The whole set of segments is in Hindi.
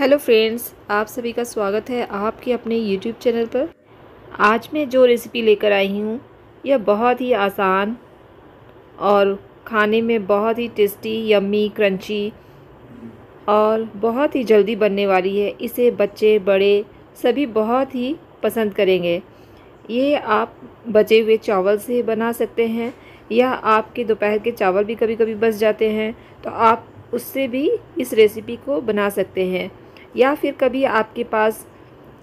हेलो फ्रेंड्स आप सभी का स्वागत है आपके अपने यूट्यूब चैनल पर आज मैं जो रेसिपी लेकर आई हूँ यह बहुत ही आसान और खाने में बहुत ही टेस्टी यम्मी क्रंची और बहुत ही जल्दी बनने वाली है इसे बच्चे बड़े सभी बहुत ही पसंद करेंगे ये आप बचे हुए चावल से बना सकते हैं या आपके दोपहर के चावल भी कभी कभी बच जाते हैं तो आप उससे भी इस रेसिपी को बना सकते हैं या फिर कभी आपके पास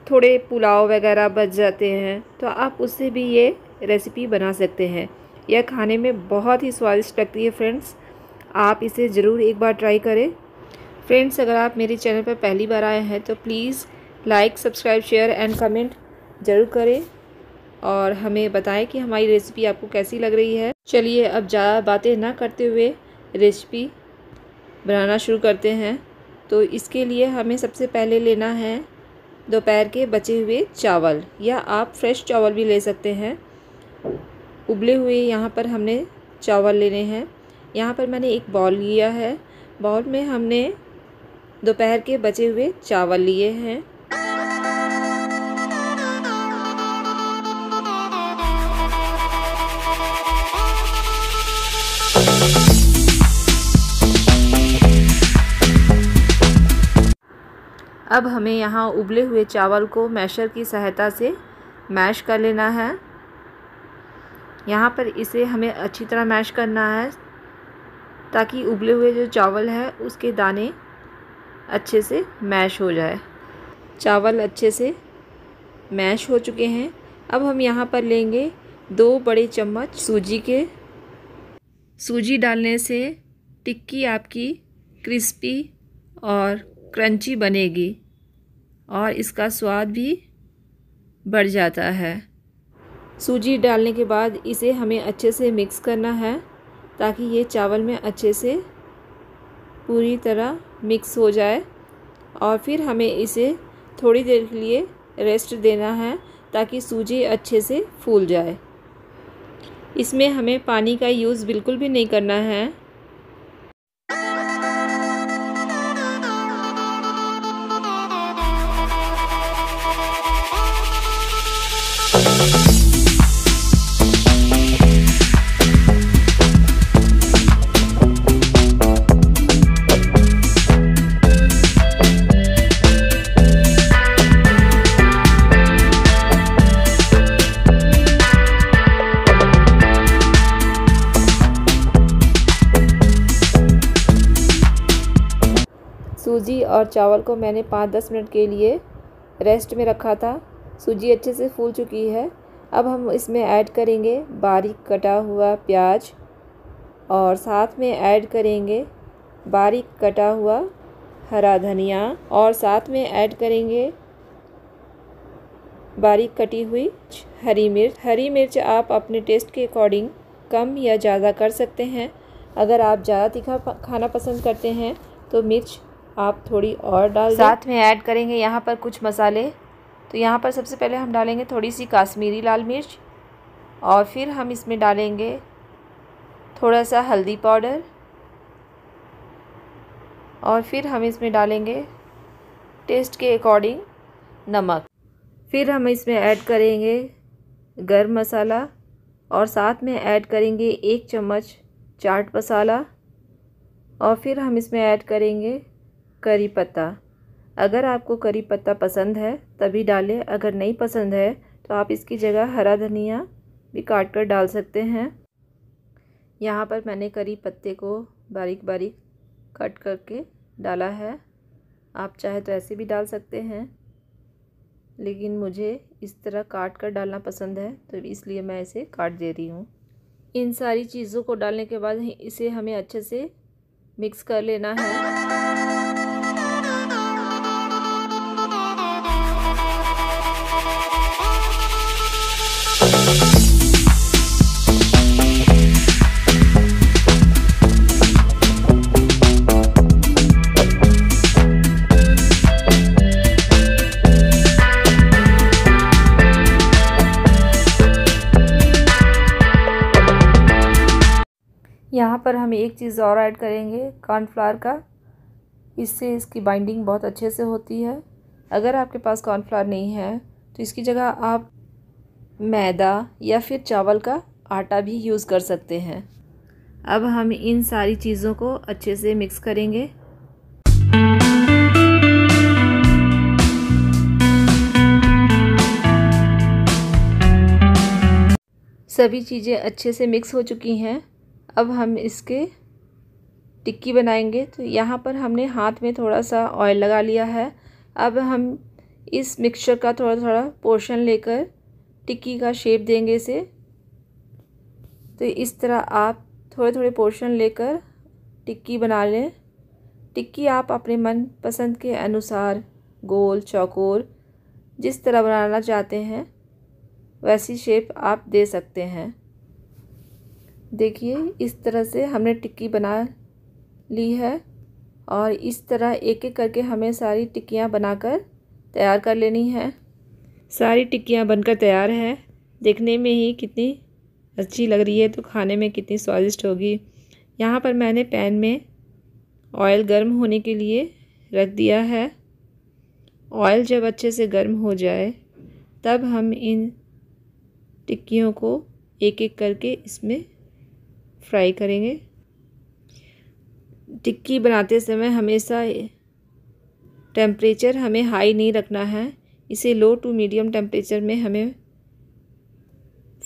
थोड़े पुलाव वगैरह बच जाते हैं तो आप उससे भी ये रेसिपी बना सकते हैं यह खाने में बहुत ही स्वादिष्ट लगती है फ्रेंड्स आप इसे ज़रूर एक बार ट्राई करें फ्रेंड्स अगर आप मेरे चैनल पर पहली बार आए हैं तो please like subscribe share and comment ज़रूर करें और हमें बताएं कि हमारी रेसिपी आपको कैसी लग रही है चलिए अब ज़्यादा बातें ना करते हुए रेसिपी बनाना शुरू करते हैं तो इसके लिए हमें सबसे पहले लेना है दोपहर के बचे हुए चावल या आप फ्रेश चावल भी ले सकते हैं उबले हुए यहाँ पर हमने चावल लेने हैं यहाँ पर मैंने एक बॉल लिया है बॉल में हमने दोपहर के बचे हुए चावल लिए हैं अब हमें यहाँ उबले हुए चावल को मैशर की सहायता से मैश कर लेना है यहाँ पर इसे हमें अच्छी तरह मैश करना है ताकि उबले हुए जो चावल है उसके दाने अच्छे से मैश हो जाए चावल अच्छे से मैश हो चुके हैं अब हम यहाँ पर लेंगे दो बड़े चम्मच सूजी के सूजी डालने से टिक्की आपकी क्रिस्पी और क्रंची बनेगी और इसका स्वाद भी बढ़ जाता है सूजी डालने के बाद इसे हमें अच्छे से मिक्स करना है ताकि ये चावल में अच्छे से पूरी तरह मिक्स हो जाए और फिर हमें इसे थोड़ी देर के लिए रेस्ट देना है ताकि सूजी अच्छे से फूल जाए इसमें हमें पानी का यूज़ बिल्कुल भी नहीं करना है और चावल को मैंने पाँच दस मिनट के लिए रेस्ट में रखा था सूजी अच्छे से फूल चुकी है अब हम इसमें ऐड करेंगे बारीक कटा हुआ प्याज और साथ में ऐड करेंगे बारीक कटा हुआ हरा धनिया और साथ में ऐड करेंगे बारीक कटी हुई हरी मिर्च हरी मिर्च आप अपने टेस्ट के अकॉर्डिंग कम या ज़्यादा कर सकते हैं अगर आप ज़्यादा तीखा खाना पसंद करते हैं तो मिर्च आप थोड़ी और डाल साथ में ऐड करेंगे यहाँ पर कुछ मसाले तो यहाँ पर सबसे पहले हम डालेंगे थोड़ी सी काश्मीरी लाल मिर्च और फिर हम इसमें डालेंगे थोड़ा सा हल्दी पाउडर और फिर हम इसमें डालेंगे टेस्ट के अकॉर्डिंग नमक फिर हम इसमें ऐड करेंगे गर्म मसाला और साथ में ऐड करेंगे एक चम्मच चाट मसाला और फिर हम इसमें ऐड करेंगे करी पत्ता अगर आपको करी पत्ता पसंद है तभी डालें अगर नहीं पसंद है तो आप इसकी जगह हरा धनिया भी काट कर डाल सकते हैं यहाँ पर मैंने करी पत्ते को बारीक बारीक कट करके डाला है आप चाहे तो ऐसे भी डाल सकते हैं लेकिन मुझे इस तरह काट कर डालना पसंद है तो इसलिए मैं इसे काट दे रही हूँ इन सारी चीज़ों को डालने के बाद इसे हमें अच्छे से मिक्स कर लेना है यहाँ पर हम एक चीज़ और ऐड करेंगे कॉर्नफ्लावर का इससे इसकी बाइंडिंग बहुत अच्छे से होती है अगर आपके पास कॉर्नफ्लावर नहीं है तो इसकी जगह आप मैदा या फिर चावल का आटा भी यूज़ कर सकते हैं अब हम इन सारी चीज़ों को अच्छे से मिक्स करेंगे सभी चीज़ें अच्छे से मिक्स हो चुकी हैं अब हम इसके टिक्की बनाएंगे तो यहाँ पर हमने हाथ में थोड़ा सा ऑयल लगा लिया है अब हम इस मिक्सचर का थोड़ा थोड़ा पोर्शन लेकर टिक्की का शेप देंगे इसे तो इस तरह आप थोड़े थोड़े पोर्शन लेकर टिक्की बना लें टिक्की आप अपने मन पसंद के अनुसार गोल चौकोर जिस तरह बनाना चाहते हैं वैसी शेप आप दे सकते हैं देखिए इस तरह से हमने टिक्की बना ली है और इस तरह एक एक करके हमें सारी टिक्कियाँ बनाकर तैयार कर लेनी है सारी टिक्कियाँ बनकर तैयार है देखने में ही कितनी अच्छी लग रही है तो खाने में कितनी स्वादिष्ट होगी यहाँ पर मैंने पैन में ऑयल गर्म होने के लिए रख दिया है ऑयल जब अच्छे से गर्म हो जाए तब हम इन टिक्कियों को एक एक करके इसमें फ्राई करेंगे टिक्की बनाते समय हमेशा टेम्परेचर हमें हाई नहीं रखना है इसे लो टू मीडियम टेम्परेचर में हमें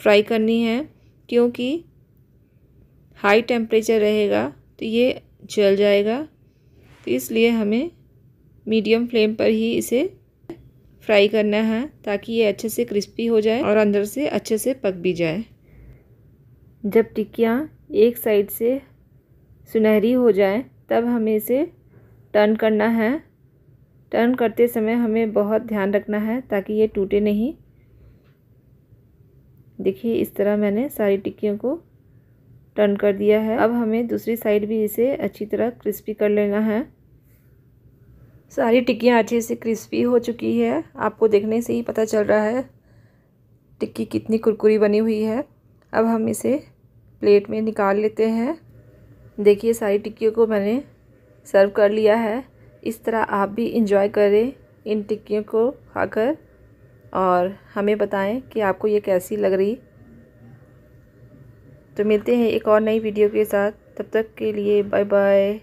फ्राई करनी है क्योंकि हाई टेम्परेचर रहेगा तो ये जल जाएगा तो इसलिए हमें मीडियम फ्लेम पर ही इसे फ्राई करना है ताकि ये अच्छे से क्रिस्पी हो जाए और अंदर से अच्छे से पक भी जाए जब टिक्कियाँ एक साइड से सुनहरी हो जाए तब हमें इसे टर्न करना है टर्न करते समय हमें बहुत ध्यान रखना है ताकि ये टूटे नहीं देखिए इस तरह मैंने सारी टिक्कियों को टर्न कर दिया है अब हमें दूसरी साइड भी इसे अच्छी तरह क्रिस्पी कर लेना है सारी टिक्कियाँ अच्छे से क्रिस्पी हो चुकी है आपको देखने से ही पता चल रहा है टिक्की कितनी कुरकुरी बनी हुई है अब हम इसे प्लेट में निकाल लेते हैं देखिए सारी टिक्कियों को मैंने सर्व कर लिया है इस तरह आप भी इंजॉय करें इन टिक्कियों को खाकर और हमें बताएं कि आपको ये कैसी लग रही तो मिलते हैं एक और नई वीडियो के साथ तब तक के लिए बाय बाय